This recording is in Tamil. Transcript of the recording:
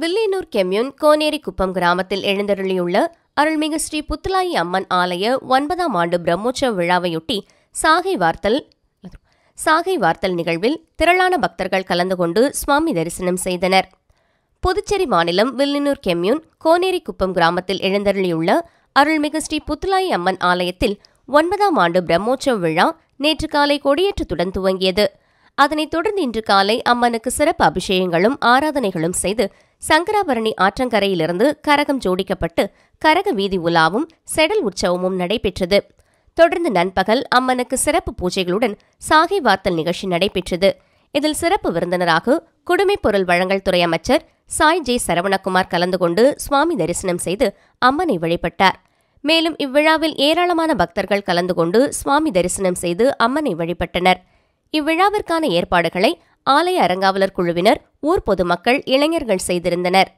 வில்லியனூர் கெம்யூன் கோனேரி குப்பம் கிராமத்தில் எழுந்தருளியுள்ள அருள்மிகு ஸ்ரீ புத்துலாயி அம்மன் ஆலய ஒன்பதாம் ஆண்டு பிரம்மோற்சவ விழாவையொட்டி சாகை வார்த்தல் சாகை வார்த்தல் நிகழ்வில் திரளான பக்தர்கள் கலந்து கொண்டு சுவாமி தரிசனம் செய்தனர் புதுச்சேரி மாநிலம் வில்லினூர் கெம்யூன் கோனேரி குப்பம் கிராமத்தில் எழுந்தருளியுள்ள அருள்மிகு ஸ்ரீ புத்துலாயி அம்மன் ஆலயத்தில் ஒன்பதாம் ஆண்டு பிரம்மோற்சவ விழா நேற்று காலை கொடியேற்றத்துடன் துவங்கியது அதனைத் தொடர்ந்து இன்று காலை அம்மனுக்கு சிறப்பு அபிஷேகங்களும் ஆராதனைகளும் செய்து சங்கராபரணி ஆற்றங்கரையிலிருந்து கரகம் ஜோடிக்கப்பட்டு கரக வீதி உலாவும் செடல் உற்சவமும் நடைபெற்றது தொடர்ந்து நண்பகல் அம்மனுக்கு சிறப்பு பூஜைகளுடன் சாகை வார்த்தல் நிகழ்ச்சி நடைபெற்றது இதில் சிறப்பு விருந்தினராக குடுமைப் பொருள் வழங்கல் துறை அமைச்சர் சாய் ஜே சரவணகுமார் கலந்து கொண்டு சுவாமி தரிசனம் செய்து அம்மனை வழிபட்டார் மேலும் இவ்விழாவில் ஏராளமான பக்தர்கள் கலந்து கொண்டு சுவாமி தரிசனம் செய்து அம்மனை வழிபட்டனர் இவ்விழாவிற்கான ஏற்பாடுகளை ஆலய அறங்காவலர் குழுவினர் ஊர் பொதுமக்கள் இளைஞர்கள் செய்திருந்தனர்